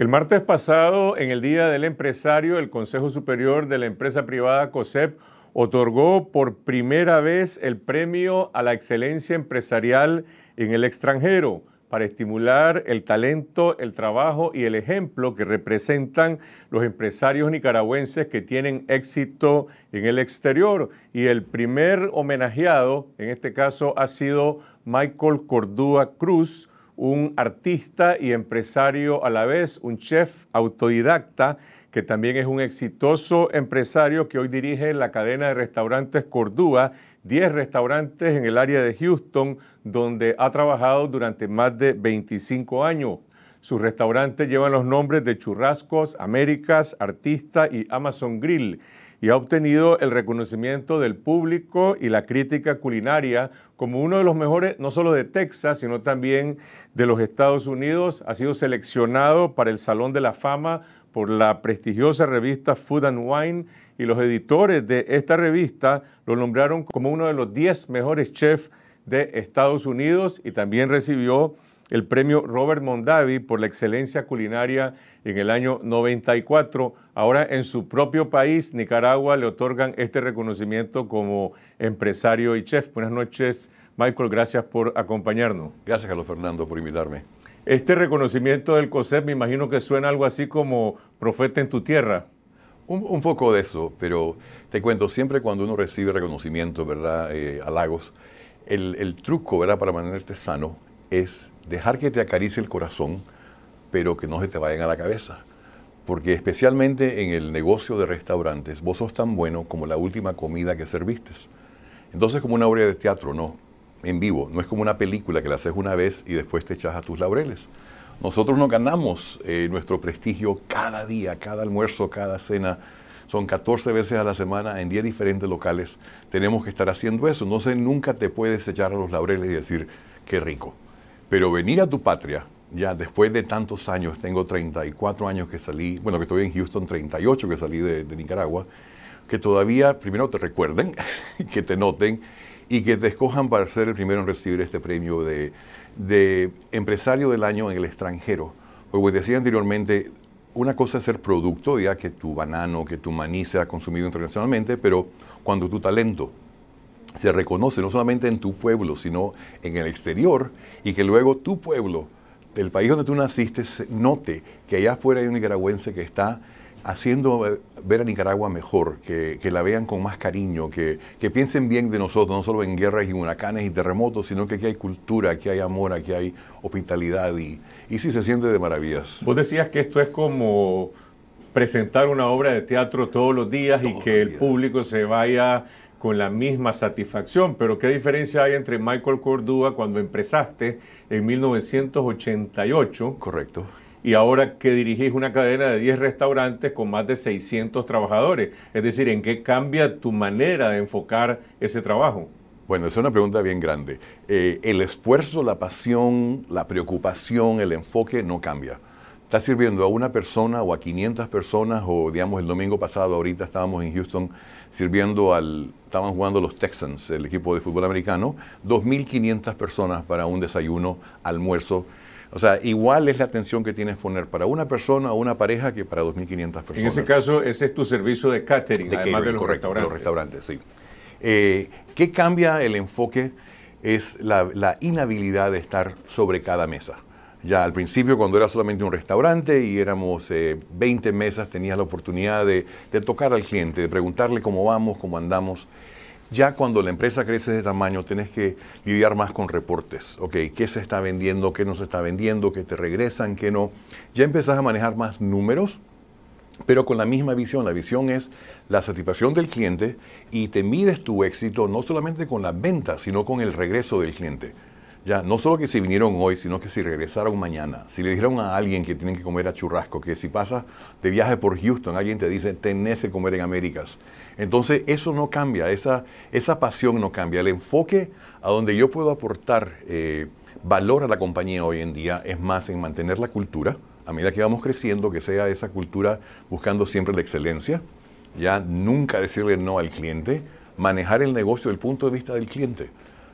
El martes pasado, en el Día del Empresario, el Consejo Superior de la Empresa Privada COSEP otorgó por primera vez el premio a la excelencia empresarial en el extranjero para estimular el talento, el trabajo y el ejemplo que representan los empresarios nicaragüenses que tienen éxito en el exterior. Y el primer homenajeado, en este caso, ha sido Michael Cordúa Cruz, un artista y empresario a la vez, un chef autodidacta que también es un exitoso empresario que hoy dirige la cadena de restaurantes Cordúa, 10 restaurantes en el área de Houston, donde ha trabajado durante más de 25 años. Sus restaurantes llevan los nombres de Churrascos, Américas, Artista y Amazon Grill y ha obtenido el reconocimiento del público y la crítica culinaria como uno de los mejores, no solo de Texas, sino también de los Estados Unidos. Ha sido seleccionado para el Salón de la Fama por la prestigiosa revista Food and Wine y los editores de esta revista lo nombraron como uno de los 10 mejores chefs de Estados Unidos y también recibió el premio Robert Mondavi por la excelencia culinaria en el año 94. Ahora en su propio país, Nicaragua, le otorgan este reconocimiento como empresario y chef. Buenas noches, Michael. Gracias por acompañarnos. Gracias, Carlos Fernando, por invitarme. Este reconocimiento del COSEP me imagino que suena algo así como profeta en tu tierra. Un, poco de eso, pero te cuento, siempre cuando uno recibe reconocimiento, ¿verdad? Eh, halagos, el, truco, ¿verdad? Para mantenerte sano es dejar que te acaricie el corazón pero que no se te vayan a la cabeza. Porque especialmente en el negocio de restaurantes, vos sos tan bueno como la última comida que serviste. Entonces, como una obra de teatro, no, en vivo, no es como una película que la haces una vez y después te echas a tus laureles. Nosotros no ganamos eh, nuestro prestigio cada día, cada almuerzo, cada cena. Son 14 veces a la semana en 10 diferentes locales. Tenemos que estar haciendo eso. No sé, nunca te puedes echar a los laureles y decir, qué rico. Pero venir a tu patria ya después de tantos años, tengo 34 años que salí, bueno, que estoy en Houston, 38 que salí de, Nicaragua, que todavía primero te recuerden, que te noten y que te escojan para ser el primero en recibir este premio de, de empresario del año en el extranjero. Como decía anteriormente, una cosa es ser producto, ya que tu banano, que tu maní se ha consumido internacionalmente, pero cuando tu talento se reconoce no solamente en tu pueblo, sino en el exterior, y que luego tu pueblo del país donde tú naciste note que allá afuera hay un nicaragüense que está haciendo ver a Nicaragua mejor, que, la vean con más cariño, que, piensen bien de nosotros, no solo en guerras y huracanes y terremotos, sino que aquí hay cultura, aquí hay amor, aquí hay hospitalidad y, y sí se siente de maravillas. Vos decías que esto es como presentar una obra de teatro todos los días y que el público se vaya con la misma satisfacción. Pero ¿qué diferencia hay entre Michael Cordúa cuando empezaste en 1988? Correcto. Y ahora que dirigís una cadena de 10 restaurantes con más de 600 trabajadores. Es decir, ¿en qué cambia tu manera de enfocar ese trabajo? Bueno, es una pregunta bien grande. Eh, el esfuerzo, la pasión, la preocupación, el enfoque no cambia está sirviendo a una persona o a 500 personas, o digamos el domingo pasado, ahorita estábamos en Houston sirviendo al, estaban jugando los Texans, el equipo de fútbol americano, 2.500 personas para un desayuno, almuerzo. O sea, igual es la atención que tienes poner para una persona o una pareja que para 2.500 personas. En ese caso, ese es tu servicio de catering, de además de los correcto, restaurantes. los restaurantes, sí. Eh, ¿Qué cambia el enfoque? Es la inhabilidad de estar sobre cada mesa. Ya al principio, cuando era solamente un restaurante y éramos 20 eh, mesas, tenías la oportunidad de, tocar al cliente, de preguntarle cómo vamos, cómo andamos. Ya cuando la empresa crece de tamaño, tenés que lidiar más con reportes. Ok, ¿qué se está vendiendo? ¿Qué no se está vendiendo? ¿Qué te regresan? ¿Qué no? Ya empezás a manejar más números, pero con la misma visión. La visión es la satisfacción del cliente y te mides tu éxito no solamente con la venta, sino con el regreso del cliente. Ya, no solo que si vinieron hoy, sino que si regresaron mañana. Si le dijeron a alguien que tienen que comer a churrasco, que si pasas de viaje por Houston, alguien te dice, tenés que comer en Américas. Entonces, eso no cambia, esa, pasión no cambia. El enfoque a donde yo puedo aportar eh, valor a la compañía hoy en día es más en mantener la cultura, a medida que vamos creciendo, que sea esa cultura buscando siempre la excelencia, ya nunca decirle no al cliente, manejar el negocio desde el punto de vista del cliente.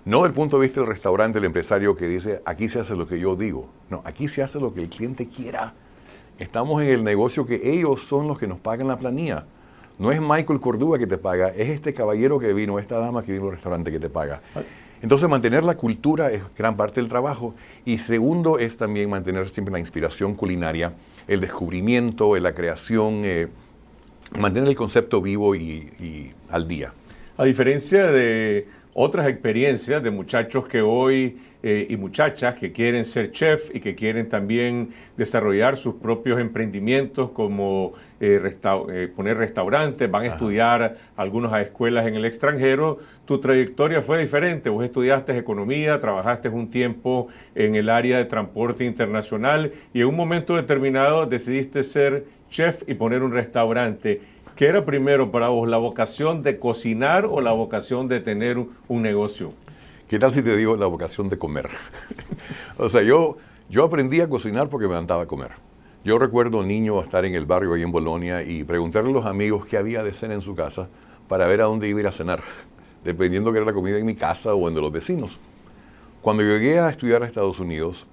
No del punto de vista del restaurante, el empresario que dice, aquí se hace lo que yo digo. No, aquí se hace lo que el cliente quiera. Estamos en el negocio que ellos son los que nos pagan la planilla. No es Michael Cordúa que te paga, es este caballero que vino, esta dama que vino al restaurante que te paga. Ah. Entonces, mantener la cultura es gran parte del trabajo. Y segundo, es también mantener siempre la inspiración culinaria, el descubrimiento, eh, la creación, eh, mantener el concepto vivo y al día. A diferencia de otras experiencias de muchachos que hoy eh, y muchachas que quieren ser chef y que quieren también desarrollar sus propios emprendimientos como eh, eh, poner restaurantes, van a estudiar algunos a escuelas en el extranjero. Tu trayectoria fue diferente, vos estudiaste economía, trabajaste un tiempo en el área de transporte internacional y en un momento determinado decidiste ser chef y poner un restaurante. ¿Qué era primero para vos, la vocación de cocinar o la vocación de tener un, negocio? ¿Qué tal si te digo la vocación de comer? o sea, yo, yo aprendí a cocinar porque me encantaba comer. Yo recuerdo niño estar en el barrio ahí en Bolonia y preguntarle a los amigos qué había de cena en su casa para ver a dónde iba a ir a cenar, dependiendo que era la comida en mi casa o en de los vecinos. Cuando llegué a estudiar a Estados Unidos,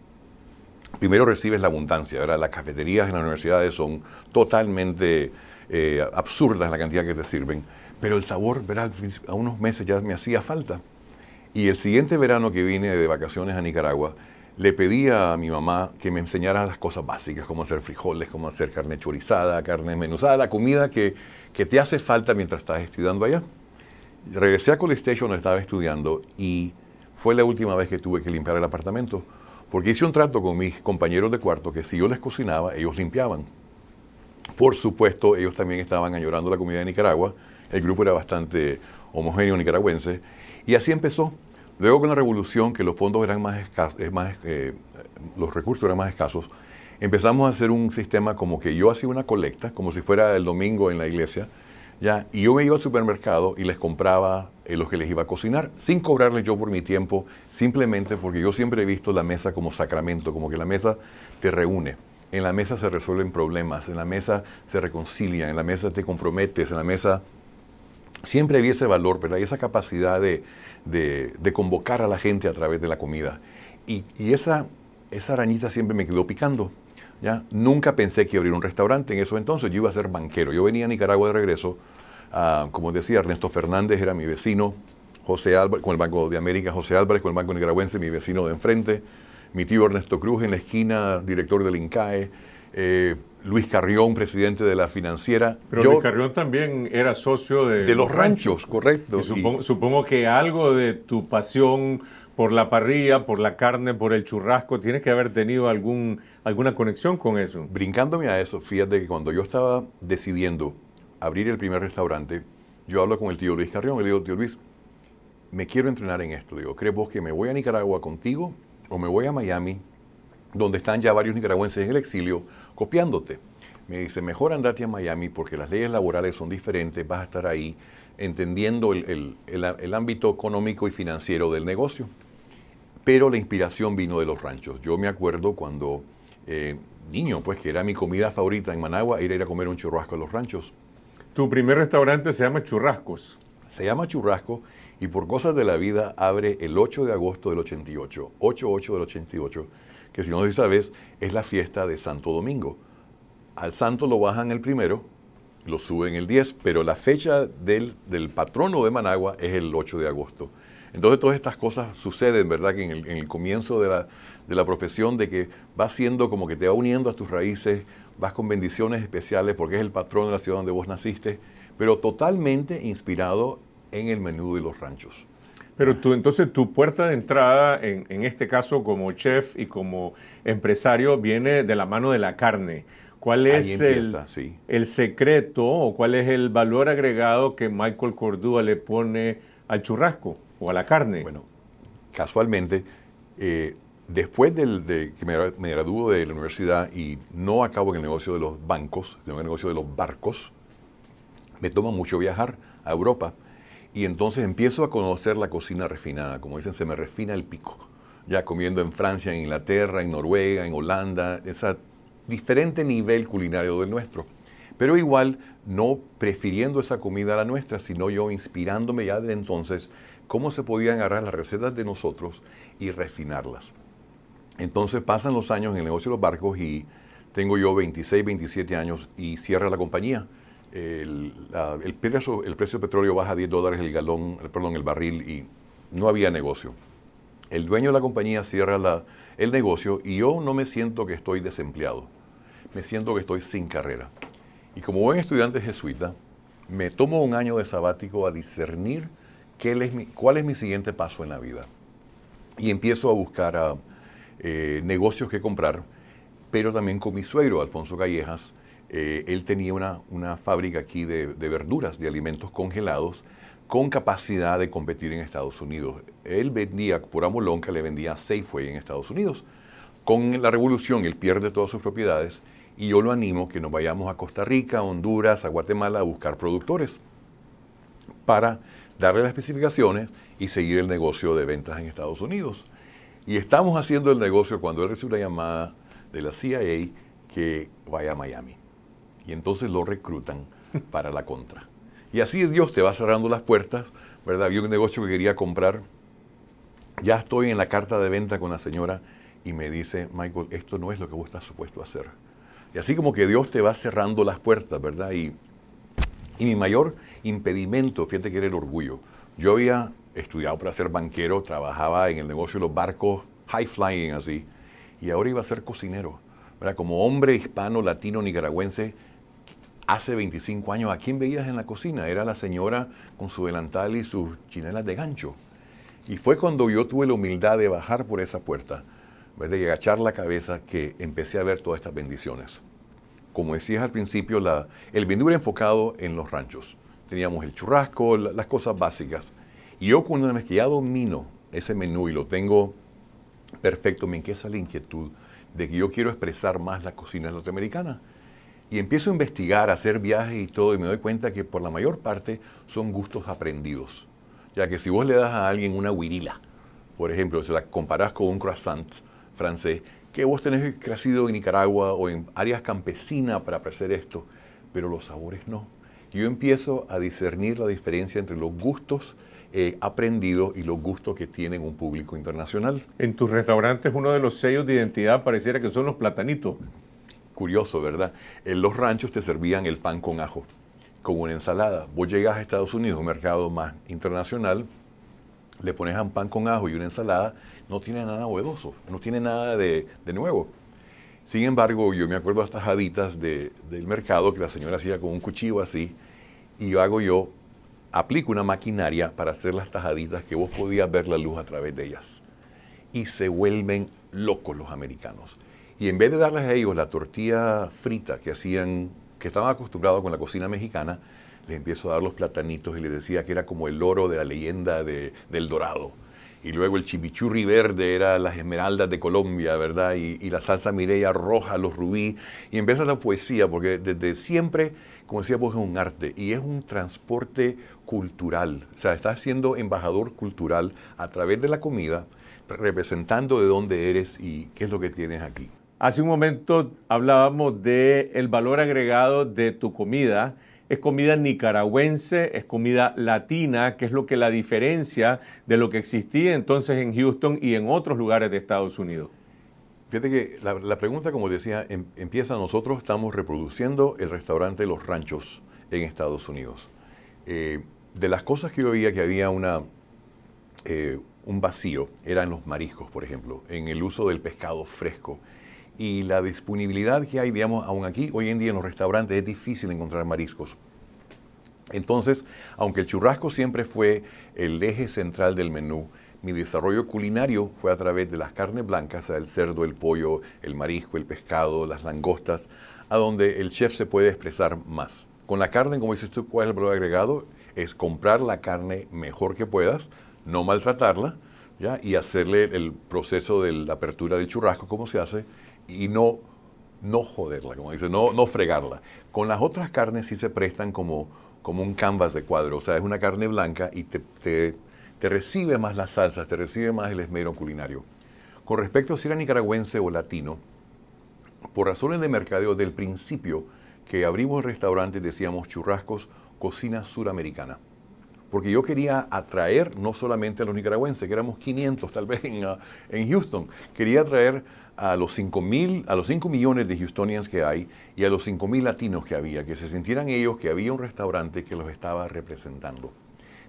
primero recibes la abundancia, ¿verdad? Las cafeterías en las universidades son totalmente absurda eh, absurdas la cantidad que te sirven, pero el sabor, a unos meses ya me hacía falta. Y el siguiente verano que vine de vacaciones a Nicaragua, le pedí a mi mamá que me enseñara las cosas básicas, cómo hacer frijoles, cómo hacer carne chorizada, carne menuzada, la comida que, te hace falta mientras estás estudiando allá. Regresé a College donde estaba estudiando y fue la última vez que tuve que limpiar el apartamento, porque hice un trato con mis compañeros de cuarto que si yo les cocinaba, ellos limpiaban. Por supuesto, ellos también estaban añorando la comida de Nicaragua. El grupo era bastante homogéneo nicaragüense. Y así empezó. Luego con la revolución, que los fondos eran más escasos, eh, eh, los recursos eran más escasos, empezamos a hacer un sistema como que yo hacía una colecta, como si fuera el domingo en la iglesia, ya, y yo me iba al supermercado y les compraba eh, lo que les iba a cocinar, sin cobrarles yo por mi tiempo, simplemente porque yo siempre he visto la mesa como sacramento, como que la mesa te reúne. En la mesa se resuelven problemas, en la mesa se reconcilia, en la mesa te comprometes, en la mesa siempre había ese valor, ¿verdad? Y esa capacidad de, convocar a la gente a través de la comida. Y, esa, esa arañita siempre me quedó picando. ¿ya? Nunca pensé que abrir un restaurante en eso entonces. Yo iba a ser banquero. Yo venía a Nicaragua de regreso. Ah, como decía, Ernesto Fernández era mi vecino. José Álvarez, con el Banco de América, José Álvarez, con el Banco Nicaragüense, mi vecino de enfrente mi tío Ernesto Cruz en la esquina, director del INCAE, eh, Luis Carrión, presidente de la financiera. Pero Luis Carrión también era socio de... De los ranchos, correcto. supongo, que algo de tu pasión por la parrilla, por la carne, por el churrasco, tienes que haber tenido algún, alguna conexión con eso. Brincándome a eso, fíjate que cuando yo estaba decidiendo abrir el primer restaurante, yo hablo con el tío Luis Carrión y le digo, tío Luis, me quiero entrenar en esto. digo, ¿crees vos que me voy a Nicaragua contigo o me voy a Miami, donde están ya varios nicaragüenses en el exilio, copiándote. Me dice, mejor andate a Miami porque las leyes laborales son diferentes, vas a estar ahí entendiendo el, ámbito económico y financiero del negocio. Pero la inspiración vino de los ranchos. Yo me acuerdo cuando eh, niño, pues que era mi comida favorita en Managua, era ir a comer un churrasco a los ranchos. Tu primer restaurante se llama Churrascos. Se llama Churrasco y por cosas de la vida abre el 8 de agosto del 88, 8-8 del 88, que si no lo sabes, es la fiesta de Santo Domingo. Al santo lo bajan el primero, lo suben el 10, pero la fecha del, del patrono de Managua es el 8 de agosto. Entonces todas estas cosas suceden, ¿verdad? Que en el, comienzo de la, de la, profesión, de que vas siendo como que te va uniendo a tus raíces, vas con bendiciones especiales porque es el patrono de la ciudad donde vos naciste, pero totalmente inspirado en el menú de los ranchos. Pero tú, entonces tu puerta de entrada, en, este caso como chef y como empresario, viene de la mano de la carne. ¿Cuál es el, secreto o cuál es el valor agregado que Michael Cordúa le pone al churrasco o a la carne? Bueno, casualmente, eh, después de que me, me graduó de la universidad y no acabo en el negocio de los bancos, sino en el negocio de los barcos, me toma mucho viajar a Europa y entonces empiezo a conocer la cocina refinada, como dicen, se me refina el pico, ya comiendo en Francia, en Inglaterra, en Noruega, en Holanda, ese diferente nivel culinario del nuestro. Pero igual, no prefiriendo esa comida a la nuestra, sino yo inspirándome ya de entonces cómo se podían agarrar las recetas de nosotros y refinarlas. Entonces pasan los años en el negocio de los barcos y tengo yo 26, 27 años y cierra la compañía el, precio, el del petróleo baja a 10 dólares el galón, perdón, el barril y no había negocio. El dueño de la compañía cierra el negocio y yo no me siento que estoy desempleado, me siento que estoy sin carrera. Y como buen estudiante jesuita, me tomo un año de sabático a discernir qué es mi, cuál es mi siguiente paso en la vida. Y empiezo a buscar eh, negocios que comprar, pero también con mi suegro, Alfonso Callejas, eh, él tenía una, fábrica aquí de, verduras, de alimentos congelados, con capacidad de competir en Estados Unidos. Él vendía por que le vendía a Safeway en Estados Unidos. Con la revolución él pierde todas sus propiedades y yo lo animo que nos vayamos a Costa Rica, a Honduras, a Guatemala a buscar productores para darle las especificaciones y seguir el negocio de ventas en Estados Unidos. Y estamos haciendo el negocio cuando él recibe una llamada de la CIA que vaya a Miami y entonces lo reclutan para la contra. Y así Dios te va cerrando las puertas, ¿verdad? Había un negocio que quería comprar, ya estoy en la carta de venta con la señora y me dice, Michael, esto no es lo que vos estás supuesto a hacer. Y así como que Dios te va cerrando las puertas, ¿verdad? Y, y mi mayor impedimento, fíjate que era el orgullo. Yo había estudiado para ser banquero, trabajaba en el negocio de los barcos, high flying así, y ahora iba a ser cocinero. ¿verdad? Como hombre hispano, latino, nicaragüense, hace 25 años, ¿a quién veías en la cocina? Era la señora con su delantal y sus chinelas de gancho. Y fue cuando yo tuve la humildad de bajar por esa puerta, de agachar la cabeza, que empecé a ver todas estas bendiciones. Como decías al principio, la, el menú era enfocado en los ranchos. Teníamos el churrasco, las cosas básicas. Y yo cuando un ya domino ese menú y lo tengo perfecto, me inquieta la inquietud de que yo quiero expresar más la cocina norteamericana. Y empiezo a investigar, a hacer viajes y todo, y me doy cuenta que por la mayor parte son gustos aprendidos. Ya que si vos le das a alguien una huirila, por ejemplo, si la comparás con un croissant francés, que vos tenés crecido en Nicaragua o en áreas campesinas para apreciar esto, pero los sabores no. Yo empiezo a discernir la diferencia entre los gustos eh, aprendidos y los gustos que tienen un público internacional. En tus restaurantes uno de los sellos de identidad pareciera que son los platanitos curioso, ¿verdad? En los ranchos te servían el pan con ajo, con una ensalada. Vos llegas a Estados Unidos, un mercado más internacional, le pones un pan con ajo y una ensalada, no tiene nada novedoso, no tiene nada de, nuevo. Sin embargo, yo me acuerdo de las tajaditas del mercado que la señora hacía con un cuchillo así, y hago yo, aplico una maquinaria para hacer las tajaditas que vos podías ver la luz a través de ellas. Y se vuelven locos los americanos. Y en vez de darles a ellos la tortilla frita que hacían, que estaban acostumbrados con la cocina mexicana, les empiezo a dar los platanitos y les decía que era como el oro de la leyenda de, del dorado. Y luego el chimichurri verde era las esmeraldas de Colombia, ¿verdad? Y, y la salsa mireya roja, los rubí. Y empieza la poesía, porque desde siempre, como decía vos, es un arte y es un transporte cultural. O sea, estás siendo embajador cultural a través de la comida, representando de dónde eres y qué es lo que tienes aquí. Hace un momento hablábamos del valor agregado de tu comida. Es comida nicaragüense, es comida latina, que es lo que la diferencia de lo que existía entonces en Houston y en otros lugares de Estados Unidos. Fíjate que la, pregunta, como decía, em, empieza, nosotros estamos reproduciendo el restaurante Los Ranchos en Estados Unidos. Eh, de las cosas que yo veía que había una, eh, un vacío, eran los mariscos, por ejemplo, en el uso del pescado fresco y la disponibilidad que hay, digamos, aún aquí, hoy en día en los restaurantes es difícil encontrar mariscos. Entonces, aunque el churrasco siempre fue el eje central del menú, mi desarrollo culinario fue a través de las carnes blancas, el cerdo, el pollo, el marisco, el pescado, las langostas, a donde el chef se puede expresar más. Con la carne, como dices tú, ¿cuál es el valor agregado? Es comprar la carne mejor que puedas, no maltratarla, ¿ya? y hacerle el proceso de la apertura del churrasco como se hace, y no, no joderla, como dice, no, no fregarla. Con las otras carnes sí se prestan como, como un canvas de cuadro, o sea, es una carne blanca y te, te, recibe más las salsas, te recibe más el esmero culinario. Con respecto a si era nicaragüense o latino, por razones de mercadeo, del principio que abrimos restaurantes, decíamos churrascos, cocina suramericana. Porque yo quería atraer no solamente a los nicaragüenses, que éramos 500 tal vez ah, en Houston, quería atraer a los 5 a los 5 millones de Houstonians que hay y a los 5 mil latinos que había, que se sintieran ellos que había un restaurante que los estaba representando.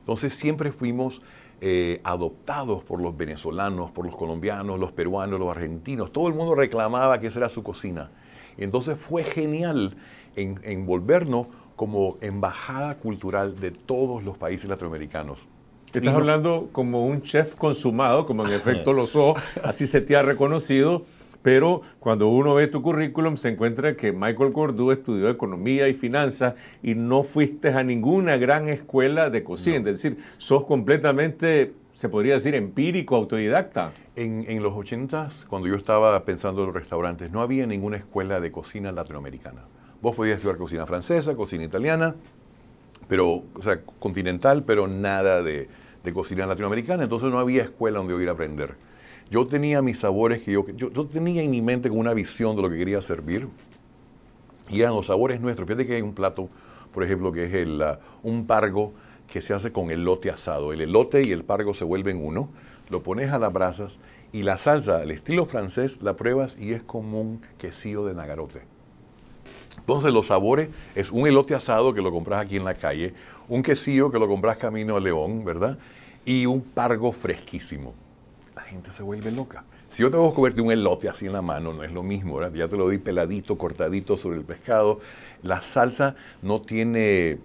Entonces siempre fuimos eh, adoptados por los venezolanos, por los colombianos, los peruanos, los argentinos. Todo el mundo reclamaba que esa era su cocina. entonces fue genial envolvernos como embajada cultural de todos los países latinoamericanos. Estás hablando como un chef consumado, como en efecto lo sos, así se te ha reconocido, pero cuando uno ve tu currículum se encuentra que Michael Cordú estudió economía y finanzas y no fuiste a ninguna gran escuela de cocina, es decir, sos completamente, se podría decir, empírico, autodidacta. En, los 80, cuando yo estaba pensando en los restaurantes, no había ninguna escuela de cocina latinoamericana. Vos podías estudiar cocina francesa, cocina italiana, pero, o sea, continental, pero nada de, de cocina latinoamericana, entonces no había escuela donde yo ir a aprender. Yo tenía mis sabores que yo, yo, tenía en mi mente como una visión de lo que quería servir y eran los sabores nuestros. Fíjate que hay un plato, por ejemplo, que es el, uh, un pargo que se hace con elote asado. El elote y el pargo se vuelven uno, lo pones a las brasas y la salsa, el estilo francés, la pruebas y es como un quesillo de nagarote. Entonces los sabores es un elote asado que lo compras aquí en la calle, un quesillo que lo compras camino a León, ¿verdad? Y un pargo fresquísimo. La gente se vuelve loca. Si yo te voy a comerte un elote así en la mano, no es lo mismo, ¿verdad? Ya te lo di peladito, cortadito sobre el pescado. La salsa no tiene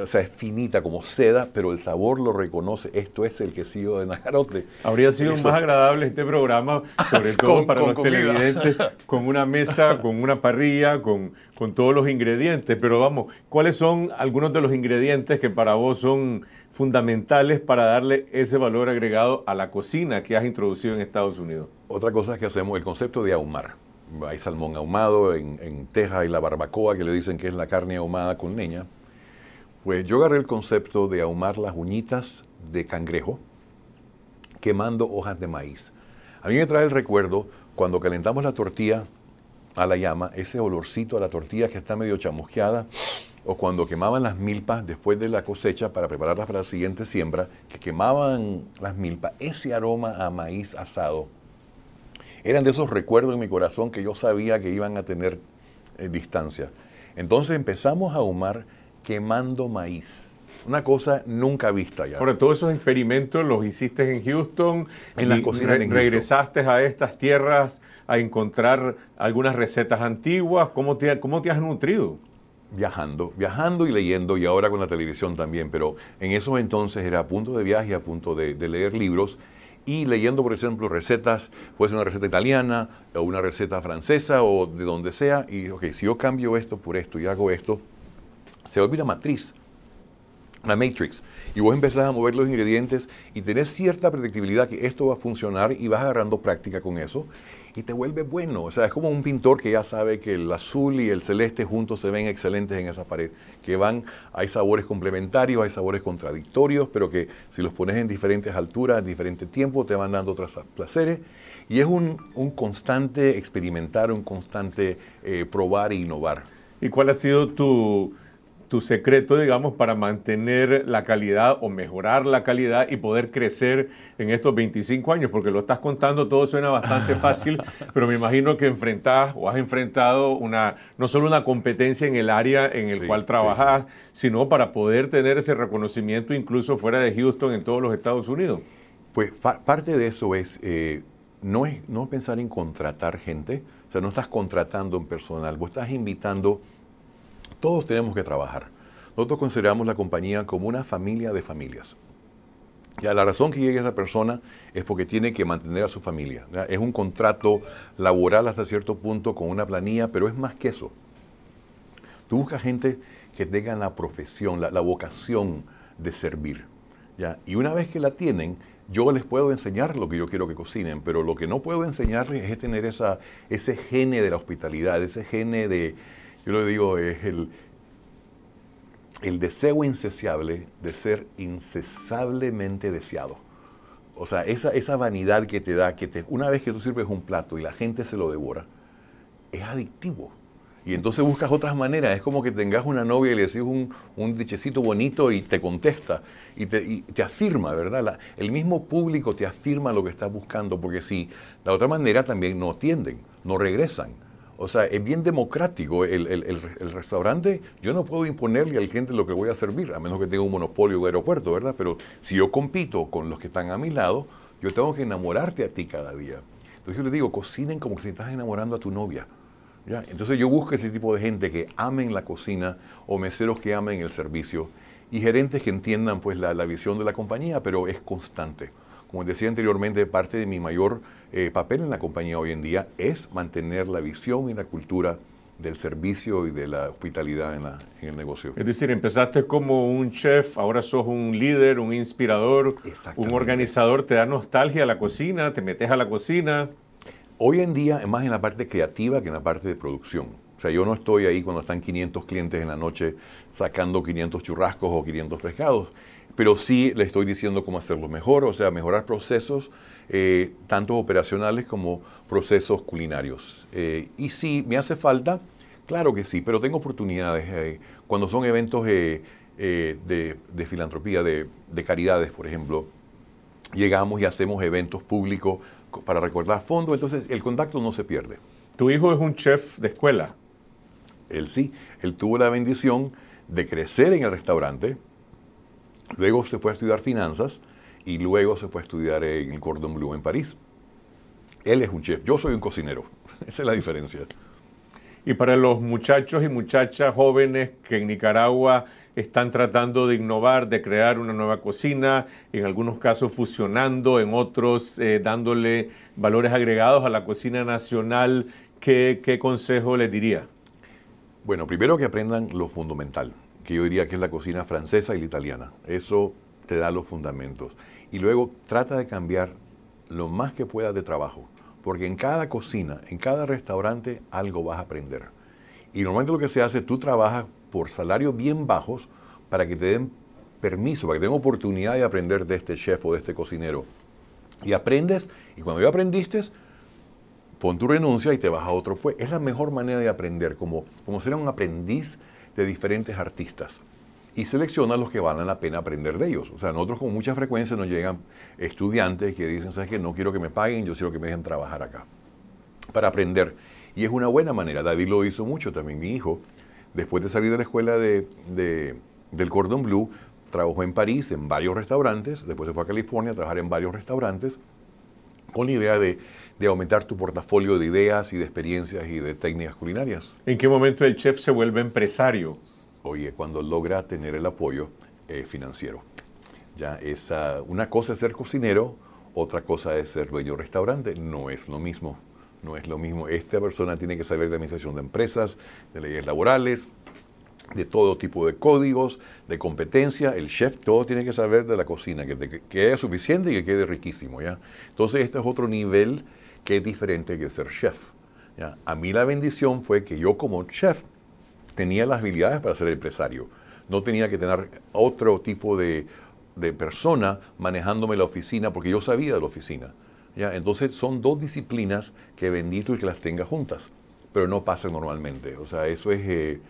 o sea, es finita como seda, pero el sabor lo reconoce. Esto es el quesillo de Najarote. Habría sido más agradable este programa, sobre todo para los televidentes, con una mesa, con una parrilla, con, con todos los ingredientes. Pero vamos, ¿cuáles son algunos de los ingredientes que para vos son fundamentales para darle ese valor agregado a la cocina que has introducido en Estados Unidos? Otra cosa es que hacemos el concepto de ahumar hay salmón ahumado, en, en Texas hay la barbacoa, que le dicen que es la carne ahumada con leña, pues yo agarré el concepto de ahumar las uñitas de cangrejo quemando hojas de maíz. A mí me trae el recuerdo cuando calentamos la tortilla a la llama, ese olorcito a la tortilla que está medio chamusqueada, o cuando quemaban las milpas después de la cosecha para prepararlas para la siguiente siembra, que quemaban las milpas, ese aroma a maíz asado. Eran de esos recuerdos en mi corazón que yo sabía que iban a tener eh, distancia. Entonces empezamos a ahumar quemando maíz. Una cosa nunca vista ya. Ahora, todos esos experimentos los hiciste en Houston. En las cocinas. regresaste a estas tierras a encontrar algunas recetas antiguas. ¿Cómo te, has nutrido? viajando, viajando y leyendo y ahora con la televisión también, pero en esos entonces era a punto de viaje, a punto de, leer libros y leyendo, por ejemplo, recetas, puede ser una receta italiana o una receta francesa o de donde sea, y ok, si yo cambio esto por esto y hago esto, se vuelve una matriz, una matrix, y vos empezás a mover los ingredientes y tenés cierta predictibilidad que esto va a funcionar y vas agarrando práctica con eso y te vuelve bueno. O sea, es como un pintor que ya sabe que el azul y el celeste juntos se ven excelentes en esa pared, que van, hay sabores complementarios, hay sabores contradictorios, pero que si los pones en diferentes alturas, en diferentes tiempos, te van dando otros placeres. Y es un, constante experimentar, un constante eh, probar e innovar. ¿Y cuál ha sido tu tu secreto, digamos, para mantener la calidad o mejorar la calidad y poder crecer en estos 25 años? Porque lo estás contando, todo suena bastante fácil, pero me imagino que enfrentas o has enfrentado una, no solo una competencia en el área en el cual trabajas, sino para poder tener ese reconocimiento incluso fuera de Houston en todos los Estados Unidos. Pues parte de eso es, eh, no es no pensar en contratar gente, o sea, no estás contratando en personal, vos estás invitando todos tenemos que trabajar. Nosotros consideramos la compañía como una familia de familias. Ya, la razón que llega esa persona es porque tiene que mantener a su familia. Es un contrato laboral hasta cierto punto con una planilla, pero es más que eso. Tú buscas gente que tenga la profesión, la, vocación de servir. ¿ya? Y una vez que la tienen, yo les puedo enseñar lo que yo quiero que cocinen, pero lo que no puedo enseñarles es tener esa, ese gene de la hospitalidad, ese gene de, yo le digo, es el, el deseo insaciable de ser incesablemente deseado. O sea, esa, esa vanidad que te da, que te, una vez que tú sirves un plato y la gente se lo devora, es adictivo. Y entonces buscas otras maneras. Es como que tengas una novia y le decís un, dichecito bonito y te contesta. Y te, afirma, ¿verdad? el mismo público te afirma lo que estás buscando, porque si la otra manera también no atienden, no regresan. O sea, es bien democrático el, restaurante. Yo no puedo imponerle al cliente lo que voy a servir, a menos que tenga un monopolio de aeropuerto, ¿verdad? Pero si yo compito con los que están a mi lado, yo tengo que enamorarte a ti cada día. Entonces yo le digo, cocinen como si estás enamorando a tu novia. ¿ya? Entonces yo busco ese tipo de gente que amen la cocina o meseros que amen el servicio y gerentes que entiendan pues la visión de la compañía, pero es constante. Como decía anteriormente, parte de mi mayor eh, papel en la compañía hoy en día es mantener la visión y la cultura del servicio y de la hospitalidad en, en el negocio. Es decir, empezaste como un chef, ahora sos un líder, un inspirador, un organizador, te da nostalgia a la cocina, te metes a la cocina. Hoy en día es más en la parte creativa que en la parte de producción. O sea, yo no estoy ahí cuando están 500 clientes en la noche sacando 500 churrascos o 500 pescados pero sí le estoy diciendo cómo hacerlo mejor, o sea, mejorar procesos, eh, tanto operacionales como procesos culinarios. Eh, y si me hace falta, claro que sí, pero tengo oportunidades eh, cuando son eventos de, filantropía, de, de caridades, por ejemplo. Llegamos y hacemos eventos públicos para recordar fondos, entonces el contacto no se pierde. ¿Tu hijo es un chef de escuela? Él sí, él tuvo la bendición de crecer en el restaurante, Luego se fue a estudiar finanzas y luego se fue a estudiar en el Cordon Bleu en París. Él es un chef, yo soy un cocinero. Esa es la diferencia. Y para los muchachos y muchachas jóvenes que en Nicaragua están tratando de innovar, de crear una nueva cocina, en algunos casos fusionando, en otros eh, dándole valores agregados a la cocina nacional, ¿qué, ¿qué consejo les diría? Bueno, primero que aprendan lo fundamental que yo diría que es la cocina francesa y la italiana. Eso te da los fundamentos. Y luego trata de cambiar lo más que puedas de trabajo, porque en cada cocina, en cada restaurante, algo vas a aprender. Y normalmente lo que se hace, tú trabajas por salarios bien bajos para que te den permiso, para que te oportunidad de aprender de este chef o de este cocinero. Y aprendes, y cuando ya aprendiste, pon tu renuncia y te vas a otro. Pues es la mejor manera de aprender, como, como ser un aprendiz de diferentes artistas y selecciona los que valen la pena aprender de ellos. O sea, nosotros con mucha frecuencia nos llegan estudiantes que dicen, ¿sabes qué? No quiero que me paguen, yo quiero que me dejen trabajar acá para aprender. Y es una buena manera. David lo hizo mucho también, mi hijo. Después de salir de la escuela de, del Cordon Bleu, trabajó en París en varios restaurantes, después se fue a California a trabajar en varios restaurantes con la idea de, aumentar tu portafolio de ideas y de experiencias y de técnicas culinarias. ¿En qué momento el chef se vuelve empresario? Oye, cuando logra tener el apoyo eh, financiero. Ya esa, ah, una cosa es ser cocinero, otra cosa es ser dueño de restaurante. No es lo mismo. No es lo mismo. Esta persona tiene que saber de administración de empresas, de leyes laborales, de todo tipo de códigos, de competencia. El chef todo tiene que saber de la cocina, que, quede suficiente y que quede riquísimo. ¿ya? Entonces este es otro nivel que es diferente que ser chef. ¿ya? A mí la bendición fue que yo como chef tenía las habilidades para ser empresario. No tenía que tener otro tipo de, persona manejándome la oficina porque yo sabía de la oficina. ¿ya? Entonces son dos disciplinas que bendito y que las tenga juntas, pero no pasa normalmente. O sea, eso es... Eh,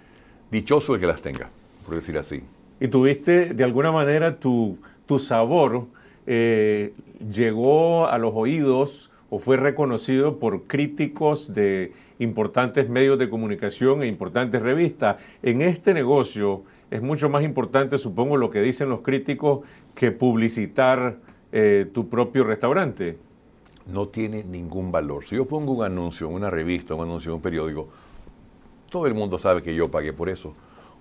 dichoso el que las tenga, por decir así. Y tuviste, de alguna manera, tu, sabor eh, llegó a los oídos o fue reconocido por críticos de importantes medios de comunicación e importantes revistas. En este negocio es mucho más importante, supongo, lo que dicen los críticos que publicitar eh, tu propio restaurante. No tiene ningún valor. Si yo pongo un anuncio en una revista, un anuncio en un periódico, todo el mundo sabe que yo pagué por eso.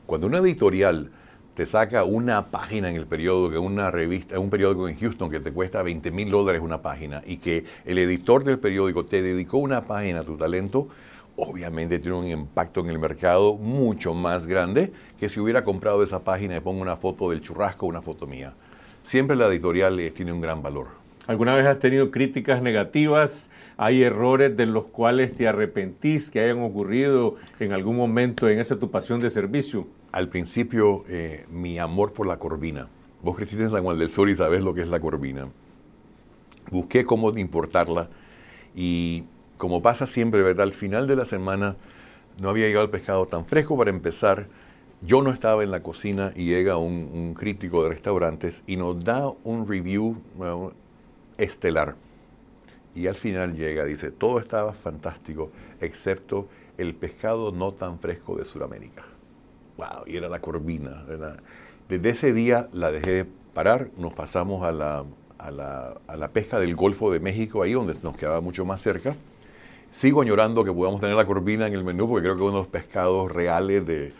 Cuando una editorial te saca una página en el periódico, en una revista, un periódico en Houston que te cuesta 20 mil dólares una página y que el editor del periódico te dedicó una página a tu talento, obviamente tiene un impacto en el mercado mucho más grande que si hubiera comprado esa página y pongo una foto del churrasco, una foto mía. Siempre la editorial eh, tiene un gran valor. ¿Alguna vez has tenido críticas negativas? hay errores de los cuales te arrepentís que hayan ocurrido en algún momento en esa tu pasión de servicio? Al principio, eh, mi amor por la corvina. Vos creciste en San Juan del Sur y sabes lo que es la corvina. Busqué cómo importarla y como pasa siempre, ¿verdad? Al final de la semana no había llegado el pescado tan fresco para empezar. Yo no estaba en la cocina y llega un, crítico de restaurantes y nos da un review eh, estelar y al final llega, dice, todo estaba fantástico, excepto el pescado no tan fresco de Sudamérica. ¡Wow! Y era la corvina, Desde ese día la dejé parar, nos pasamos a la, a, la, pesca del Golfo de México, ahí donde nos quedaba mucho más cerca. Sigo añorando que podamos tener la corvina en el menú, porque creo que es uno de los pescados reales de,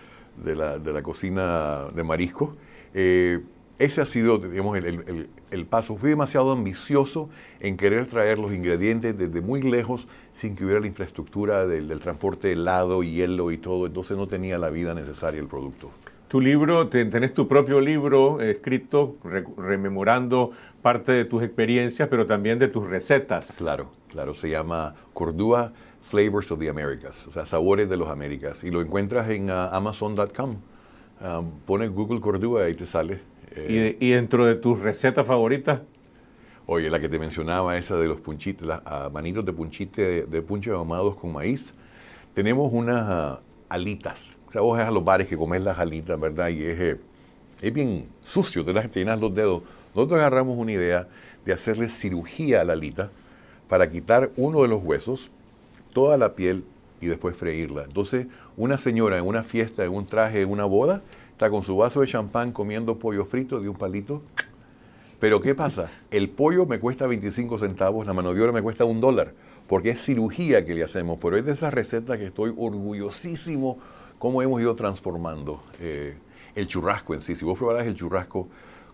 la, de la, cocina de marisco. Eh, ese ha sido, digamos, el, paso. Fui demasiado ambicioso en querer traer los ingredientes desde muy lejos sin que hubiera la infraestructura del, transporte helado, hielo y todo. Entonces no tenía la vida necesaria el producto. Tu libro, tenés tu propio libro eh, escrito rememorando parte de tus experiencias, pero también de tus recetas. Claro, claro. Se llama Cordúa Flavors of the Americas, o sea, sabores de los Américas. Y lo encuentras en ah, Amazon.com. Ah, pones Google Cordúa y te sale ¿Y, dentro de tus recetas favoritas? Oye, la que te mencionaba, esa de los punchitos, las ah, manitos de punchite, de punches ahumados con maíz. Tenemos unas ah, alitas. O sea, vos vas a los bares que comes las alitas, ¿verdad? Y eh, es, bien sucio, te, las, llenas los dedos. Nosotros agarramos una idea de hacerle cirugía a la alita para quitar uno de los huesos, toda la piel y después freírla. Entonces, una señora en una fiesta, en un traje, en una boda, con su vaso de champán comiendo pollo frito de un palito. Pero ¿qué pasa? El pollo me cuesta 25 centavos, la mano de obra me cuesta un dólar, porque es cirugía que le hacemos, pero es de esas recetas que estoy orgullosísimo cómo hemos ido transformando eh, el churrasco en sí. Si vos probarás el churrasco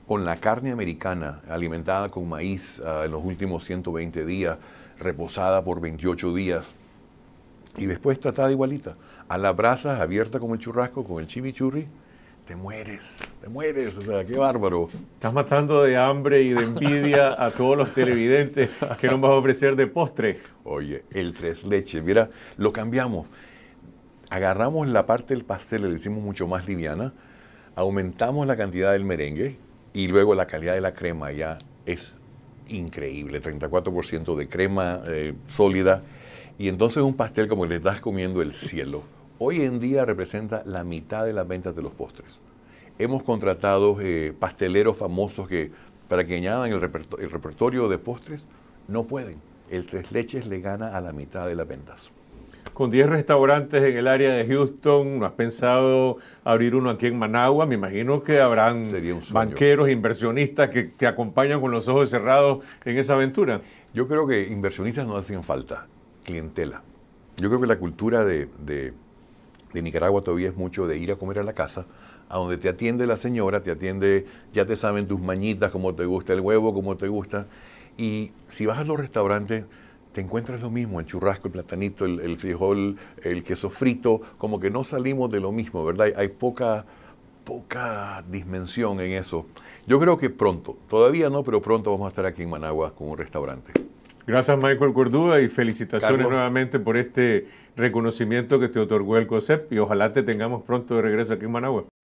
con la carne americana alimentada con maíz ah, en los últimos 120 días, reposada por 28 días, y después tratada igualita, a la brasa abierta como el churrasco, con el chimichurri, te mueres, te mueres, o sea, qué bárbaro. Estás matando de hambre y de envidia a todos los televidentes que nos vas a ofrecer de postre. Oye, el tres leches, mira, lo cambiamos. Agarramos la parte del pastel, le hicimos mucho más liviana, aumentamos la cantidad del merengue y luego la calidad de la crema ya es increíble, 34% de crema eh, sólida y entonces un pastel como le estás comiendo el cielo hoy en día representa la mitad de las ventas de los postres. Hemos contratado eh, pasteleros famosos que para que añadan el, repertorio de postres, no pueden. El tres leches le gana a la mitad de las ventas. Con 10 restaurantes en el área de Houston, ¿no has pensado abrir uno aquí en Managua? Me imagino que habrán banqueros, inversionistas que te acompañan con los ojos cerrados en esa aventura. Yo creo que inversionistas no hacen falta, clientela. Yo creo que la cultura de de Nicaragua todavía es mucho de ir a comer a la casa, a donde te atiende la señora, te atiende, ya te saben tus mañitas, cómo te gusta el huevo, cómo te gusta. Y si vas a los restaurantes, te encuentras lo mismo, el churrasco, el platanito, el, frijol, el queso frito, como que no salimos de lo mismo, ¿verdad? Hay poca, poca dimensión en eso. Yo creo que pronto, todavía no, pero pronto vamos a estar aquí en Managua con un restaurante. Gracias Michael Cordúa y felicitaciones nuevamente por este reconocimiento que te otorgó el COSEP y ojalá te tengamos pronto de regreso aquí en Managua.